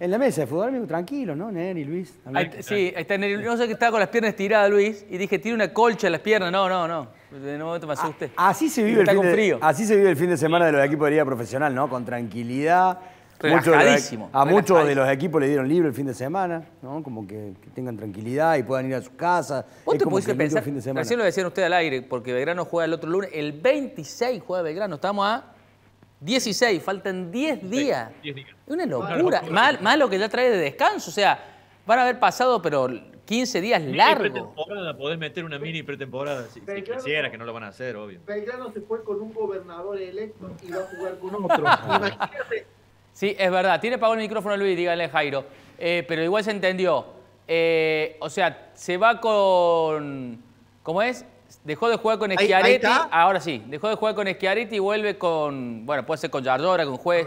En la mesa de fútbol, amigo, tranquilo, ¿no? Neri, Luis. sí, está Neri. No sé que estaba con las piernas tiradas, Luis, y dije, tiene una colcha en las piernas. No, no, no. De momento me ah, asusté. Así se vive, el fin, de, vive el fin de semana de los equipos de liga profesional, ¿no? Con tranquilidad. E- Relajadísimo. a muchos de los equipos le dieron libre el fin de semana, ¿no? Como que, tengan tranquilidad y puedan ir a sus casas. ¿Vos es te pudiste pensar? Recién lo decían ustedes al aire, porque Belgrano juega el otro lunes. El 26 juega Belgrano. Estamos a 16, faltan 10 días. es Una locura. Más, lo que ya trae de descanso. O sea, van a haber pasado, pero 15 días largos. podés meter una mini pretemporada si, quisieras, que no lo van a hacer, obvio. Belgrano se fue con un gobernador electo y va a jugar con otro. Sí, es verdad. Tiene pago el micrófono Luis, dígale Jairo. Eh, pero igual se entendió. Eh, o sea, se va con. ¿Cómo es? Dejó de jugar con Schiaretti, ahora sí, dejó de jugar con Schiaretti y vuelve con, bueno, puede ser con Yardora, con Juez.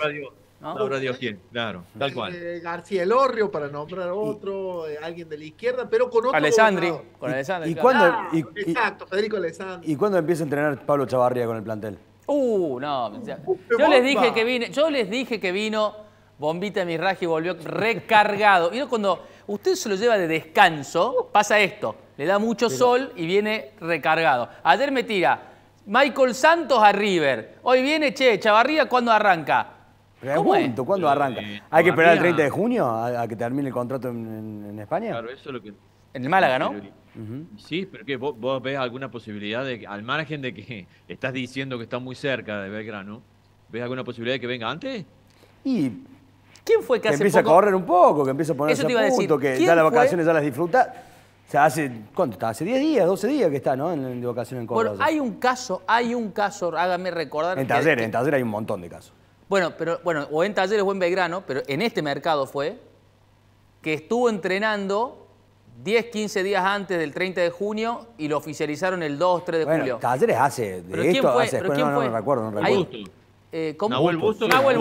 Ahora Dios, quién, claro, eh, tal cual. Eh, García Elorrio, para nombrar otro, eh, alguien de la izquierda, pero con otro. Alessandri, Alessandri. Ah, ¿Y, exacto, Federico Alessandri. ¿Y cuándo empieza a entrenar Pablo Chavarría con el plantel? Uh, no. Uh, yo les dije que vino, yo les dije que vino Bombita Mirraji y volvió recargado. Y no cuando Usted se lo lleva de descanso, pasa esto, le da mucho sol y viene recargado. Ayer me tira Michael Santos a River. Hoy viene, che, Chavarría, ¿cuándo arranca? Pregunto, ¿cuándo eh, arranca? Eh, ¿Hay que esperar el 30 de junio a, que termine el contrato en, España? Claro, eso es lo que en el Málaga, ¿no? Sí, pero que ¿Vos, ves alguna posibilidad de, que, al margen de que estás diciendo que está muy cerca de Belgrano, ¿ves alguna posibilidad de que venga antes? Y ¿Quién fue que, que empieza a correr un poco, que empieza a ponerse punto, que ya las vacaciones ya las disfruta. O sea, hace, ¿cuánto Hace 10 días, 12 días que está, ¿no? En, de vacaciones en Córdoba. Bueno, hay un caso, hay un caso, hágame recordar. En talleres, este en talleres hay un montón de casos. Bueno, pero, bueno, o en talleres o en Belgrano, pero en este mercado fue que estuvo entrenando 10, 15 días antes del 30 de junio y lo oficializaron el 2, 3 de bueno, julio. Talleres hace de esto, fue? hace ¿Pero no, fue? no, recuerdo, no recuerdo. Eh, ¿cómo? Nahuel Busto. Nahuel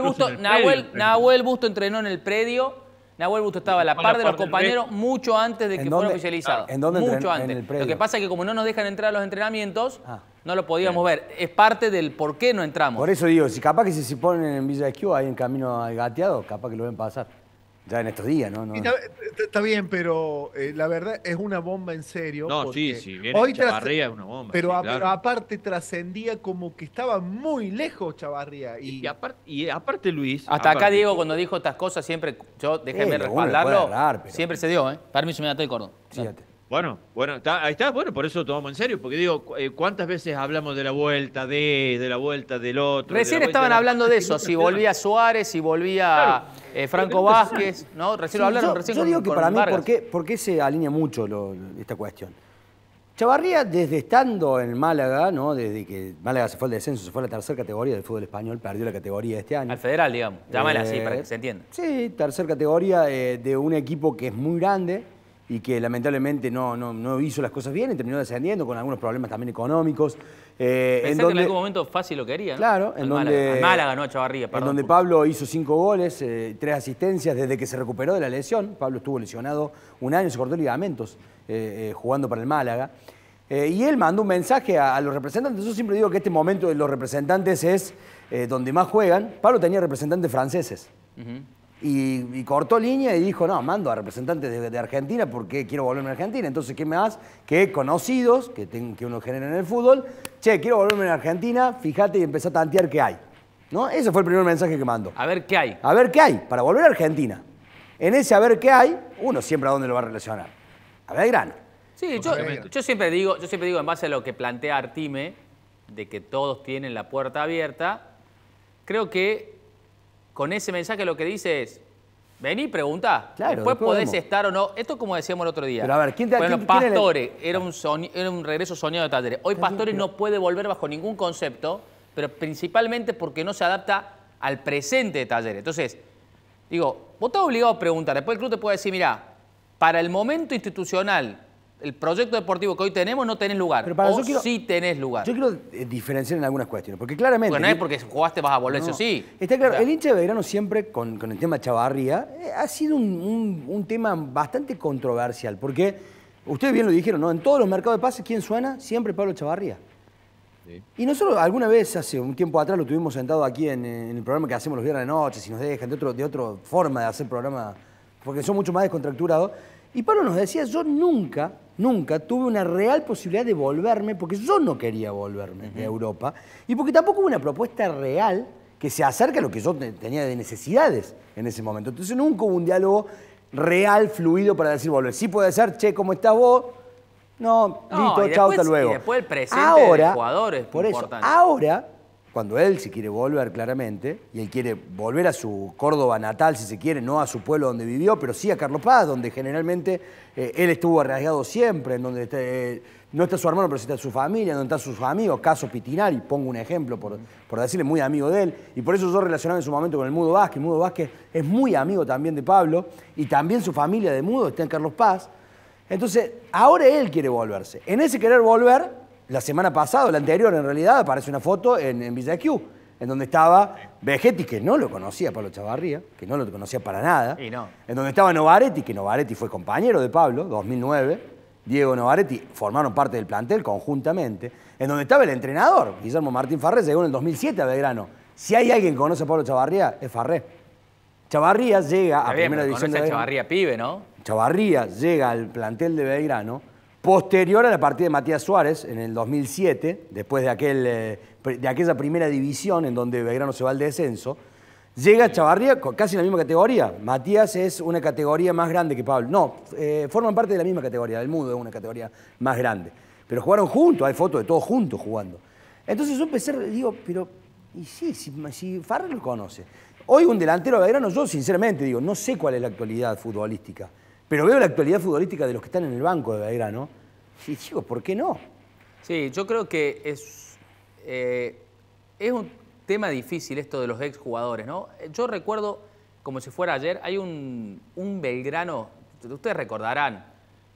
Busto. Busto, entrenó en el predio. Nahuel Busto estaba a la par de los compañeros mucho antes de que fuera oficializado. Ah, ¿En dónde Mucho antes. Lo que pasa es que como no nos dejan entrar a los entrenamientos, ah. no lo podíamos ver. Es parte del por qué no entramos. Por eso digo, si capaz que si se ponen en Villa de Esquivo, hay en camino al gateado, capaz que lo ven pasar ya en estos días, ¿no? Está, bien, pero eh, la verdad es una bomba en serio. No, sí, sí, Hoy Chavarría es una bomba. Pero aparte trascendía como que estaba muy lejos Chavarría. Y, aparte, y aparte, Luis. Hasta acá Diego, cuando dijo estas cosas, siempre, yo déjeme respaldarlo, siempre se dio, ¿eh? Permiso, me el cordón. Fíjate. Bueno, bueno, ahí está, bueno, por eso lo tomamos en serio, porque digo, eh, ¿cuántas veces hablamos de la vuelta de, de la vuelta del otro? Recién estaban hablando de eso, si volvía Suárez, si volvía eh, Franco Vázquez, ¿no? Recién lo hablaron, recién Yo digo que para mí, ¿por qué, se alinea mucho esta cuestión? Chavarría, desde estando en Málaga, ¿no? desde que Málaga se fue al descenso, se fue a la tercera categoría del fútbol español, perdió la categoría este año. Al federal, digamos, llámala así para eh, que se entienda. Sí, tercera categoría de un equipo que es muy grande, y que lamentablemente no, no, no, hizo las cosas bien y terminó descendiendo con algunos problemas también económicos. Eh, en que en algún momento fácil lo quería. ¿no? Claro, en donde. Málaga, no, Chavarría, perdón, En donde Pablo hizo cinco goles, eh, tres asistencias desde que se recuperó de la lesión. Pablo estuvo lesionado un año, se cortó ligamentos eh, jugando para el Málaga. y él mandó un mensaje a, los representantes. Yo siempre digo que este momento de los representantes es donde más juegan. Pablo tenía representantes franceses. Y, cortó línea y dijo, no, mando a representantes de, Argentina porque quiero volverme a Argentina. Entonces, ¿qué me más? Que conocidos, que, que uno genera en el fútbol, che, quiero volverme a Argentina, fíjate y empezá a tantear qué hay. ¿No? Ese fue el primer mensaje que mandó. A ver qué hay. A ver qué hay, para volver a Argentina. En ese a ver qué hay, uno siempre a dónde lo va a relacionar. A ver, Sí, yo, siempre digo, yo siempre digo, en base a lo que plantea Artime, de que todos tienen la puerta abierta, creo que con ese mensaje lo que dice es, vení, pregunta, después, podés estar o no. Esto como decíamos el otro día. Pero a ver, ¿quién te Bueno, Pastore era, un era un regreso soñado de Talleres. Hoy Pastore no puede volver bajo ningún concepto, pero principalmente porque no se adapta al presente de Talleres. Entonces, digo, vos estás obligado a preguntar. Después el club te puede decir, mira, para el momento institucional el proyecto deportivo que hoy tenemos no tenés lugar. Pero o sí tenés lugar. Yo quiero eh, diferenciar en algunas cuestiones, porque claramente... Bueno, no es porque jugaste vas a volver, eso sí. Está claro, el hincha de Belgrano siempre, con, el tema Chavarría, eh, ha sido un, tema bastante controversial, porque ustedes bien lo dijeron, ¿no? En todos los mercados de pases, ¿quién suena? Siempre Pablo Chavarría. Y nosotros alguna vez, hace un tiempo atrás, lo tuvimos sentado aquí en, el programa que hacemos los viernes de noche, si nos dejan, de, otro, de otra forma de hacer programa, porque son mucho más descontracturados. Y Pablo nos decía, yo nunca nunca tuve una real posibilidad de volverme, porque yo no quería volverme a de Europa, y porque tampoco hubo una propuesta real que se acerque a lo que yo tenía de necesidades en ese momento. Entonces nunca hubo un diálogo real, fluido, para decir volver. Sí puede ser, che, ¿cómo estás vos? No, listo, chao, hasta luego. Y después el presente de jugadores, por eso, Ahora cuando él se quiere volver claramente, y él quiere volver a su Córdoba natal, si se quiere, no a su pueblo donde vivió, pero sí a Carlos Paz, donde generalmente eh, él estuvo arriesgado siempre, en donde eh, no está su hermano, pero sí está su familia, en donde están sus amigos, caso Pitinari, pongo un ejemplo por, por decirle, muy amigo de él, y por eso yo relacionaba en su momento con el Mudo Vázquez, Mudo Vázquez es muy amigo también de Pablo, y también su familia de Mudo está en Carlos Paz, entonces ahora él quiere volverse, en ese querer volver, la semana pasada, la anterior en realidad, aparece una foto en, en en donde estaba Vegetti, que no lo conocía Pablo Chavarría, que no lo conocía para nada. Y no. En donde estaba Novaretti, que Novaretti fue compañero de Pablo, 2009. Diego Novaretti formaron parte del plantel conjuntamente. En donde estaba el entrenador, Guillermo Martín Farré, llegó en el 2007 a Belgrano. Si hay alguien que conoce a Pablo Chavarría, es Farré. Chavarría llega a primera división de Chavarria Chavarría pibe, ¿no? Chavarría llega al plantel de Belgrano Posterior a la partida de Matías Suárez en el 2007, después eh, de, aquella primera división en donde Belgrano se va al descenso, llega Chavarría casi en la misma categoría. Matías es una categoría más grande que Pablo. No, eh, forman parte de la misma categoría, el Mudo es una categoría más grande. Pero jugaron juntos, hay fotos de todos juntos jugando. Entonces yo empecé, digo, pero, y sí, si, si Farrell lo conoce. Hoy un delantero de Belgrano, yo sinceramente digo, no sé cuál es la actualidad futbolística. Pero veo la actualidad futbolística de los que están en el banco de Belgrano y digo, ¿por qué no? Sí, yo creo que es, eh, es un tema difícil esto de los exjugadores, ¿no? Yo recuerdo, como si fuera ayer, hay un, Belgrano, ustedes recordarán,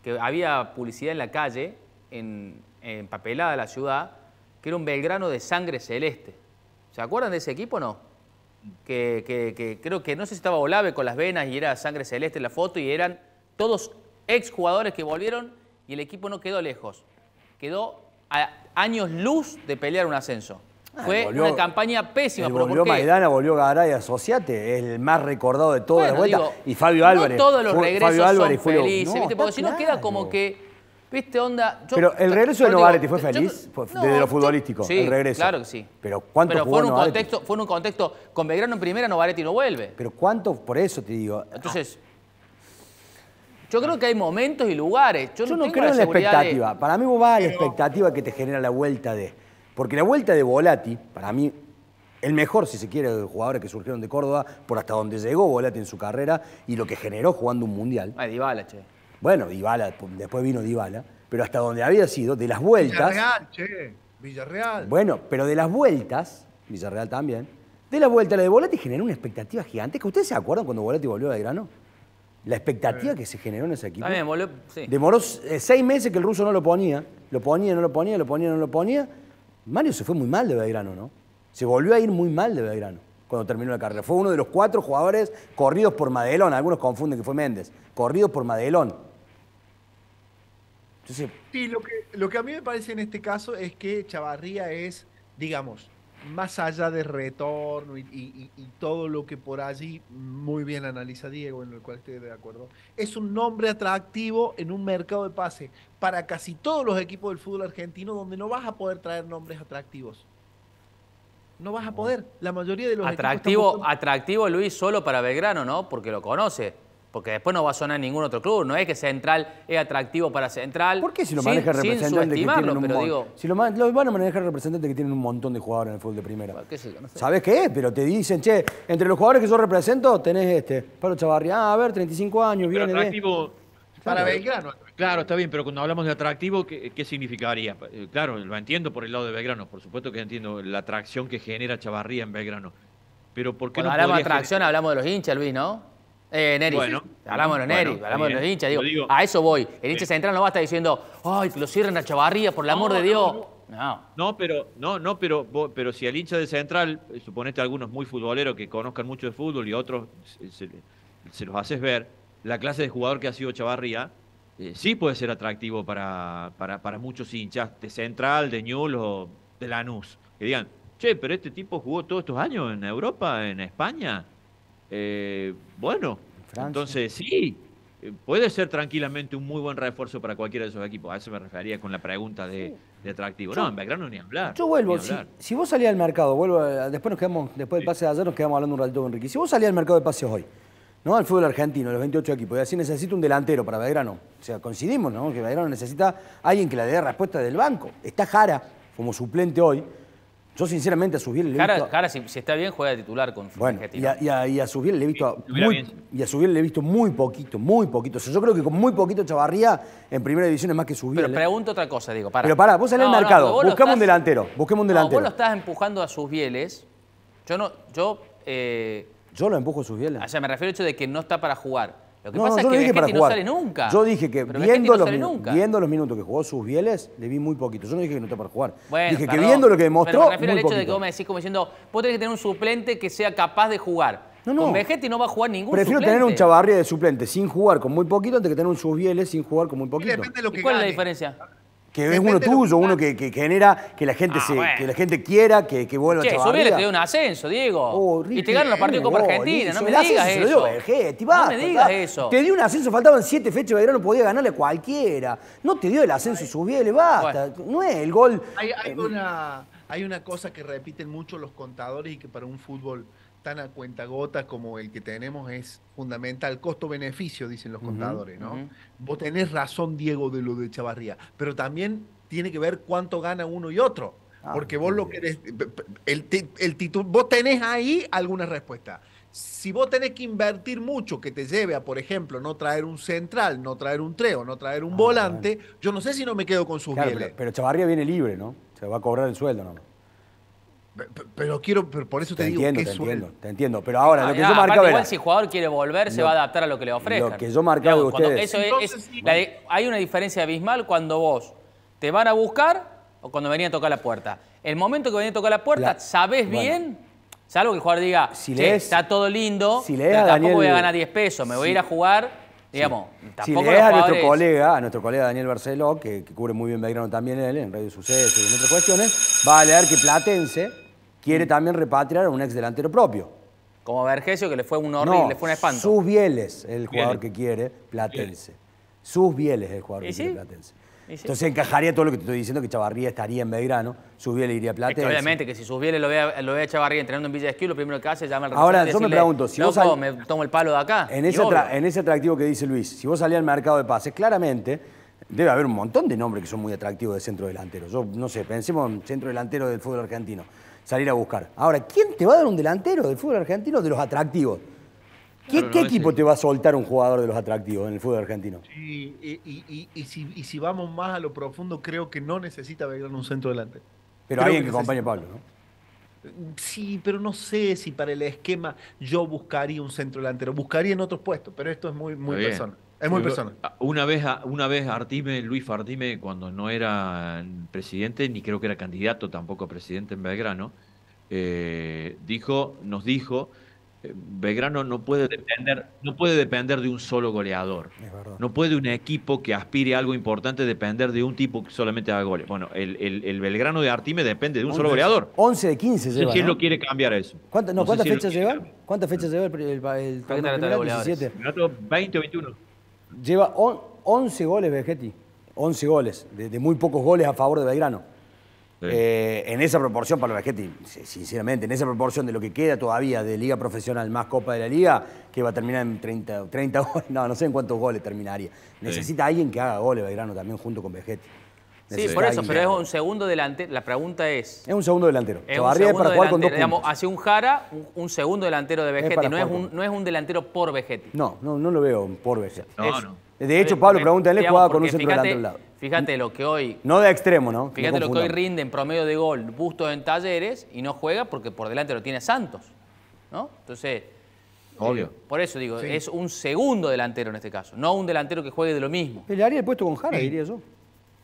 que había publicidad en la calle, en, papelada de la ciudad, que era un Belgrano de sangre celeste. ¿Se acuerdan de ese equipo o no? Que, creo que no sé si estaba Olave con las venas y era sangre celeste en la foto y eran todos exjugadores que volvieron y el equipo no quedó lejos. Quedó a años luz de pelear un ascenso. Ah, fue una campaña pésima. Volvió ¿por Maidana, volvió Garay Asociate, es el más recordado de todas las vueltas. y Fabio Álvarez. todos los regresos Fabio Álvarez son felices, porque si no queda como que... ¿Viste onda? pero el regreso de Novaretti fue feliz desde lo futbolístico. el regreso. Claro que sí. Pero ¿cuánto fue en un contexto, fue en un contexto con Belgrano en primera, Novaretti no vuelve. Pero cuánto por eso te digo. Entonces, yo creo que hay momentos y lugares. Yo, no, creo en la expectativa. Para mí vos vas a la expectativa que te genera la vuelta de... Porque la vuelta de Volati, para mí, el mejor, si se quiere, de jugadores que surgieron de Córdoba, por hasta donde llegó Volati en su carrera y lo que generó jugando un mundial. Ah, Dybala, che. Bueno, Dybala, después vino Dybala. Pero hasta donde había sido, de las vueltas... Villarreal, che. Villarreal. Bueno, pero de las vueltas, Villarreal también, de la vuelta la de Volati generó una expectativa gigante. que ¿Ustedes se acuerdan cuando Volati volvió a Belgrano? la expectativa eh. que se generó en ese equipo. Demoró eh, seis meses que el ruso no lo ponía. Lo ponía, no lo ponía, lo ponía, no lo ponía. Mario se fue muy mal de Belgrano, ¿no? Se volvió a ir muy mal de Belgrano cuando terminó la carrera. Fue uno de los cuatro jugadores corridos por Madelón. Algunos confunden que fue Méndez. Corridos por Madelón. sí, lo lo que a mí me parece en este caso es que Chavarría es, digamos, más allá de retorno y, todo lo que por allí muy bien analiza Diego, en el cual estoy de acuerdo, es un nombre atractivo en un mercado de pase para casi todos los equipos del fútbol argentino donde no vas a poder traer nombres atractivos. No vas a poder. La mayoría de los atractivo, Atractivo Luis solo para Belgrano, ¿no? Porque lo conoce. Porque después no va a sonar ningún otro club. No es que Central es atractivo para Central. ¿Por qué si lo maneja el representante que tiene un van a manejar que tienen un montón de jugadores en el fútbol de primera. ¿Sabés qué ¿Sabes qué? Pero te dicen, che, entre los jugadores que yo represento tenés este. Pablo Chavarría ah, a ver, 35 años, viene atractivo para Belgrano. Claro, está bien, pero cuando hablamos de atractivo, ¿qué, significaría? Eh, claro, lo entiendo por el lado de Belgrano, por supuesto que entiendo la atracción que genera Chavarría en Belgrano. Pero ¿por qué cuando no hablamos de atracción, hablamos de los hinchas, Luis, ¿no? Eh, Neri, bueno, hablamos de los Neri, hablamos de los hinchas, digo, a eso voy. El hincha central no va a estar diciendo, ay, que lo cierren a Chavarría, por el amor de Dios. No, no. pero, no, no, pero, pero si el hincha de central, eh, suponete algunos muy futboleros que conozcan mucho de fútbol y otros se, los haces ver, la clase de jugador que ha sido Chavarría, eh, sí puede ser atractivo para, para, muchos hinchas de Central, de Newell o de Lanús. Que digan, che, pero este tipo jugó todos estos años en Europa, en España, eh, bueno, entonces sí, eh, puede ser tranquilamente un muy buen refuerzo para cualquiera de esos equipos. A eso me refería con la pregunta de, atractivo. no, en Belgrano ni hablar. Yo vuelvo, Si, si, vos salías al mercado, vuelvo, después nos quedamos, después del pase de ayer nos quedamos hablando un ratito con Enrique Si vos salías al mercado de pases hoy, ¿no? Al fútbol argentino, los 28 equipos, y así necesito un delantero para Belgrano. O sea, coincidimos, ¿no? Que Belgrano necesita alguien que le dé respuesta del banco. Está Jara como suplente hoy. Yo sinceramente a bieles le he visto... Cara, si, está bien, juega de titular con bueno, y a, y, a, le he visto muy, y a le he visto muy poquito, muy poquito. yo creo que con muy poquito Chavarría en primera división es más que Subiel. Pero pregunto otra cosa, digo, para. Pero pará, vos salés al mercado, busquemos un delantero, busquemos un delantero. No, vos lo estás empujando a sus bieles. Yo no, yo... Eh, yo lo empujo a sus bieles? O sea, me refiero al hecho de que no está para jugar. Lo que no, pasa es que dije para jugar. no sale nunca. Yo dije que viendo, los viendo los minutos que jugó sus bieles, le vi muy poquito. Yo no dije que no está para jugar. dije que viendo lo que demostró. Pero me refiero al hecho de que vos me decís como diciendo, vos tenés que tener un suplente que sea capaz de jugar. Con Vegetti no va a jugar ningún Prefiero tener un Chavarría de suplente sin jugar con muy poquito antes que tener un Susbieles sin jugar con muy poquito. cuál es la diferencia? que es uno tuyo, uno que, que genera que la gente ah, se, que la gente quiera que, que vuelva a trabajar. te dio un ascenso, Diego. Oh, y te ganan los partidos Copa Argentina, no me digas eso. no me digas eso. Te dio un ascenso, faltaban siete fechas, Belgrano podía ganarle a cualquiera. No te dio el ascenso, subiele, basta. No es el gol. Hay, hay, eh, una, hay una cosa que repiten mucho los contadores y que para un fútbol tan a cuenta gota como el que tenemos es fundamental. Costo-beneficio, dicen los contadores, ¿no? Vos tenés razón, Diego, de lo de Chavarría, pero también tiene que ver cuánto gana uno y otro. Ah, porque vos lo querés. El, el título vos tenés ahí alguna respuesta. Si vos tenés que invertir mucho que te lleve a, por ejemplo, no traer un central, no traer un treo, no traer un ah, volante, yo no sé si no me quedo con sus pero Chavarría viene libre, ¿no? Se va a cobrar el sueldo, ¿no? Pero quiero, por eso te, digo entiendo, te entiendo, te entiendo. Pero ahora, lo ah, que yo ah, marcaba. Igual, si el jugador quiere volver, se va a adaptar a lo que le ofrezcan. Lo que yo marcaba de ustedes. Eso hay una diferencia abismal cuando vos te van a buscar o cuando venía a tocar la puerta. El momento que venía a tocar la puerta, sabés bien, salvo que el jugador diga, si está todo lindo, si tampoco voy a ganar 10 pesos, me voy a ir a jugar. Digamos, si, tampoco si lees a nuestro colega, a nuestro colega Daniel Barceló, que, cubre muy bien Belgrano también él, en Radio Suceso y en otras cuestiones, va a leer que Platense quiere mm. también repatriar a un ex delantero propio. Como Vergesio, que le fue un horrible, le fue un espanto. Sus Bieles, el jugador que quiere, Platense. Sus Bieles, el jugador que quiere, Platense. Entonces encajaría todo lo que te estoy diciendo, que Chavarría estaría en Belgrano, vieles iría a Platense. obviamente que si Sus lo lo ve a Chavarría entrenando en Villa Esquí, lo primero que hace es llamar al Ahora, yo me pregunto, si vos me tomo el palo de acá. En ese, en ese atractivo que dice Luis, si vos salís al mercado de pases, claramente debe haber un montón de nombres que son muy atractivos de centro delantero. Yo no sé, pensemos en centro delantero del fútbol argentino salir a buscar. Ahora, ¿quién te va a dar un delantero del fútbol argentino de los atractivos? ¿Qué, equipo te va a soltar un jugador de los atractivos en el fútbol argentino? Sí, y, si, vamos más a lo profundo, creo que no necesita ver un centro delante. Pero alguien que, acompañe a Pablo, ¿no? Sí, pero no sé si para el esquema yo buscaría un centro delantero. Buscaría en otros puestos, pero esto es muy, muy personal. Es muy personal. Ah, una vez, una vez Artime, Luis Artime, cuando no era presidente, ni creo que era candidato tampoco a presidente en Belgrano, eh, dijo, nos dijo, eh, Belgrano no puede depender, no puede depender de un solo goleador. No puede un equipo que aspire a algo importante depender de un tipo que solamente haga goles. Bueno, el, Belgrano de Artime depende de un solo goleador. 11 de 15 lleva, no quiere cambiar eso. ¿Cuántas, fechas lleva? ¿Cuántas fechas lleva el, el, el, 17? 20 o 21. Lleva 11 goles Vegetti, 11 goles, de, muy pocos goles a favor de Belgrano. Eh, en esa proporción para Vegetti, sinceramente, en esa proporción de lo que queda todavía de liga profesional más Copa de la Liga, que va a terminar en 30, 30 goles, no, no sé en cuántos goles terminaría. Necesita alguien que haga goles Belgrano también junto con Vegetti. Sí, por eso, pero es un segundo delantero. La pregunta es. Es un segundo delantero. Es un para jugar con digamos, hacia un Jara, un, segundo delantero de Vegetti. No es, un, no es un delantero por Vegetti. No, no, no lo veo por Vegetti. De hecho, Pablo, pregúntale, jugaba con un centro fíjate, al lado. Fíjate lo que hoy. No de extremo, ¿no? Fíjate lo que hoy rinde en promedio de gol, busto en Talleres, y no juega porque por delante lo tiene Santos. ¿No? Entonces. Eh, Obvio. por eso digo, es un segundo delantero en este caso, no un delantero que juegue de lo mismo. Le haría el puesto con Jara, diría yo.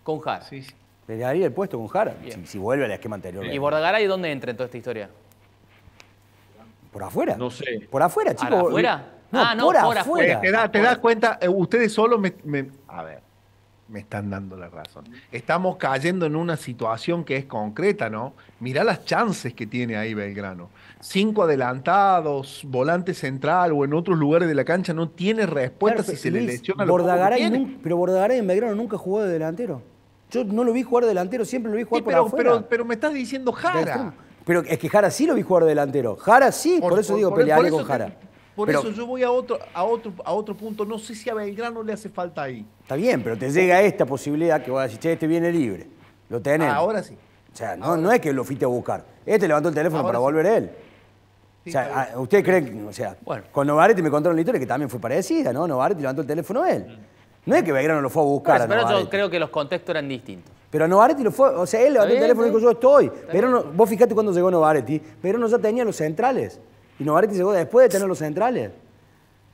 Con Jara. Sí, Le daría el puesto con Jara, si, vuelve al esquema anterior. ¿Y Bordagaray dónde entra en toda esta historia? ¿Por afuera? No sé. ¿Por afuera, chicos? Ah, ¿Por afuera? No, no, por, afuera. Te, das cuenta, eh, ustedes solo me, A ver, me están dando la razón. Estamos cayendo en una situación que es concreta, ¿no? Mirá las chances que tiene ahí Belgrano. Cinco adelantados, volante central o en otros lugares de la cancha no tiene respuesta si se le lesiona Bordagaray Pero Bordagaray en Belgrano nunca jugó de delantero. Yo no lo vi jugar delantero, siempre lo vi jugar por afuera. Pero, me estás diciendo Jara. Pero es que Jara sí lo vi jugar delantero. Jara sí, por, eso digo, por, con Jara. por eso yo voy a otro, a, otro, a otro punto. No sé si a Belgrano le hace falta ahí. Está bien, pero te llega esta posibilidad que vos decís, che, este viene libre. Lo tenés. Ah, ahora sí. O sea, no, no, es que lo fuiste a buscar. Este levantó el teléfono para volver él. o sea, ustedes creen, o sea, con Novarete me contaron la historia que también fue parecida, ¿no? te levantó el teléfono a él. Mm. No es que Belgrano lo fue a buscar. pero, yo creo que los contextos eran distintos. Pero Novaretti lo fue, o sea, él levantó el teléfono y dijo, yo estoy. Pero vos fijate cuando llegó Novaretti, pero no ya tenía los centrales. Y Novaretti llegó después de tener los centrales.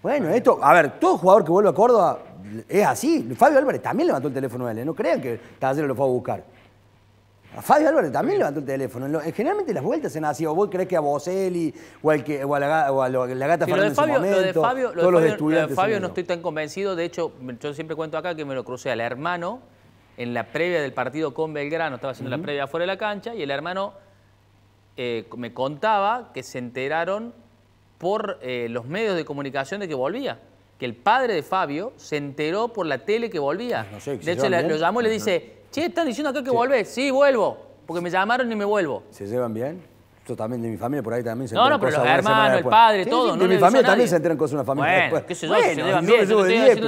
Bueno, esto, a ver, todo jugador que vuelve a Córdoba es así. Fabio Álvarez también levantó el teléfono a él, ¿eh? no crean que Talleres lo fue a buscar. Fabio Álvarez también levantó el teléfono. Generalmente las vueltas se así. O vos crees que a Boselli o, al que, o a la, gata Fabio, en momento, lo de Fabio, Fabio, no estoy tan convencido. De hecho, yo siempre cuento acá que me lo crucé al hermano en la previa del partido con Belgrano. Estaba haciendo la previa fuera de la cancha y el hermano eh, me contaba que se enteraron por eh, los medios de comunicación de que volvía que el padre de Fabio se enteró por la tele que volvía. Ah, no sé, de hecho, lo llamó y le dice, Che, están diciendo acá que volvés. Sí, vuelvo. Porque me llamaron y me vuelvo. ¿Se llevan bien? Yo también, de mi familia por ahí también se No, no, pero los hermanos, el padre, todo. de mi familia también se enteran cosas de una familia después. qué sé yo, bueno, si se llevan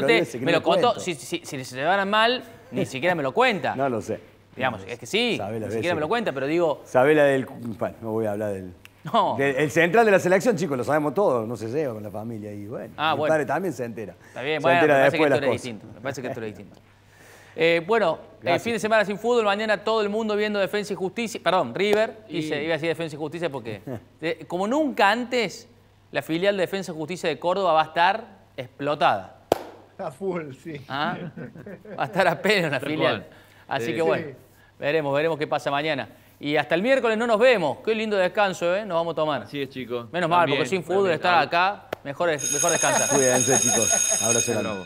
bien. me lo contó. Si, si, si se llevaran mal, ni siquiera me lo cuenta. no lo sé. Digamos, es que sí, ni siquiera me lo cuenta, pero digo... Sabela del... Bueno, no voy a hablar del... No. el central de la selección, chicos, lo sabemos todos, no se lleva con la familia y bueno, ah, mi padre también se entera. Está bien, se bueno, me parece que esto distinto. Me parece que esto es distinto. Eh, bueno, el fin de semana sin fútbol, mañana todo el mundo viendo Defensa y Justicia, perdón, River, y... se iba a decir Defensa y Justicia porque eh, como nunca antes, la filial de Defensa y Justicia de Córdoba va a estar explotada. A full, sí. ¿Ah? Va a estar apenas la filial. Así que bueno, veremos, veremos qué pasa mañana. Y hasta el miércoles no nos vemos. Qué lindo descanso, ¿eh? Nos vamos a tomar. Sí, chicos. Menos mal, porque sin fútbol estar acá, mejor, mejor descansar. Cuídense, chicos. Abrazo nuevo.